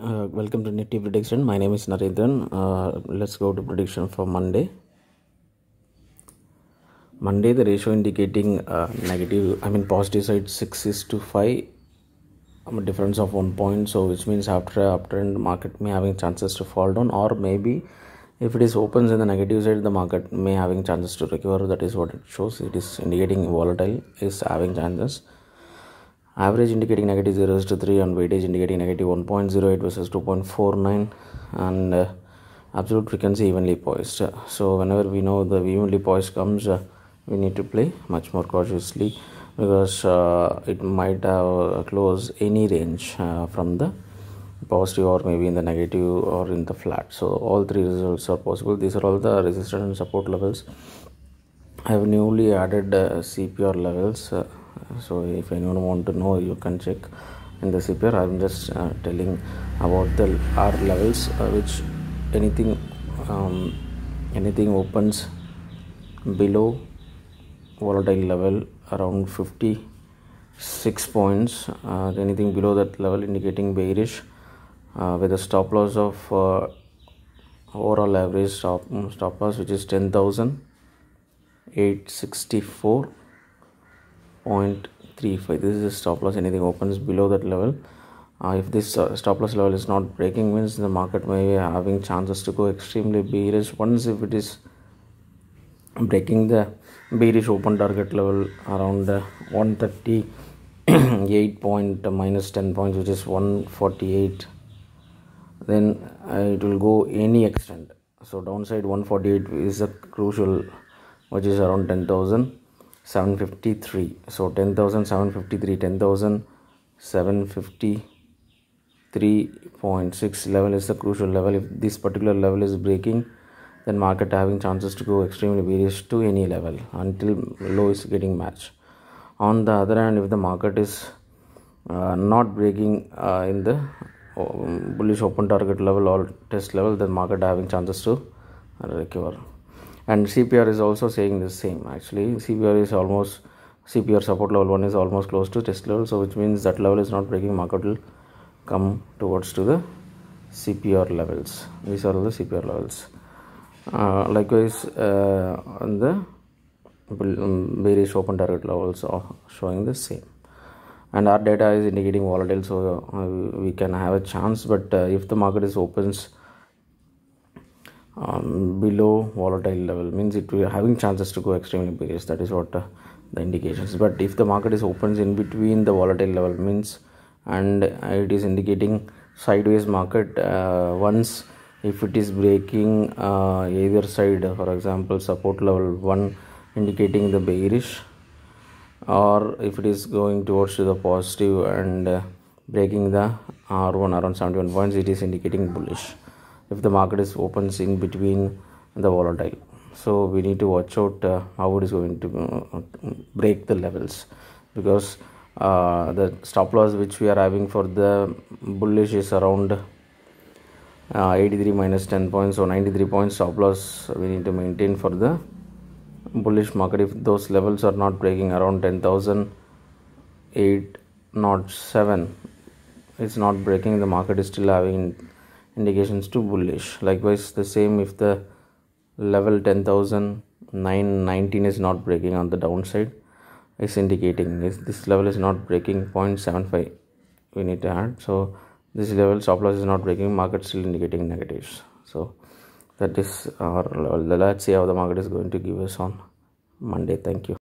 Uh, welcome to Nifty Prediction. My name is Narendran. Uh, let's go to prediction for Monday. Monday, the ratio indicating uh, negative, I mean positive side 6 is to 5, um, a difference of 1 point. So, which means after a uptrend, market may having chances to fall down, or maybe if it is opens in the negative side, the market may having chances to recover. That is what it shows. It is indicating volatile is having chances average indicating negative 0 to 3 and weightage indicating negative 1.08 versus 2.49 and uh, absolute frequency evenly poised so whenever we know the evenly poised comes uh, we need to play much more cautiously because uh, it might have uh, close any range uh, from the positive or maybe in the negative or in the flat so all three results are possible these are all the resistance and support levels i have newly added uh, cpr levels so if anyone want to know you can check in the cpr i'm just uh, telling about the r levels uh, which anything um, anything opens below volatile level around 56 points uh, anything below that level indicating bearish uh, with a stop loss of uh, overall average stop, mm, stop loss which is 10864 0.35 this is stop loss anything opens below that level uh, if this uh, stop loss level is not breaking means the market may be having chances to go extremely bearish once if it is breaking the bearish open target level around uh, 138 point uh, minus 10 points which is 148 then uh, it will go any extent so downside 148 is a crucial which is around 10000 753 so 10753 10753.6 level is the crucial level if this particular level is breaking then market having chances to go extremely bearish to any level until low is getting matched on the other hand if the market is uh, not breaking uh, in the um, bullish open target level or test level then market having chances to recover and CPR is also saying the same actually CPR is almost CPR support level 1 is almost close to test level so which means that level is not breaking market will come towards to the CPR levels these are the CPR levels uh, likewise uh, on the bearish um, open target levels are showing the same and our data is indicating volatile so uh, we can have a chance but uh, if the market is opens um, below volatile level means it will having chances to go extremely bearish that is what uh, the indications but if the market is opens in between the volatile level means and it is indicating sideways market uh, once if it is breaking uh, either side for example support level 1 indicating the bearish or if it is going towards the positive and uh, breaking the r1 around 71 points it is indicating bullish if the market is open, in between the volatile so we need to watch out uh, how it is going to uh, break the levels because uh, the stop loss which we are having for the bullish is around uh, 83 minus 10 points or 93 points stop loss we need to maintain for the bullish market if those levels are not breaking around 10008 not 7 it's not breaking the market is still having indications to bullish likewise the same if the level 10919 is not breaking on the downside is indicating this, this level is not breaking 0.75 we need to add so this level stop loss is not breaking market still indicating negatives so that is our level let's see how the market is going to give us on monday thank you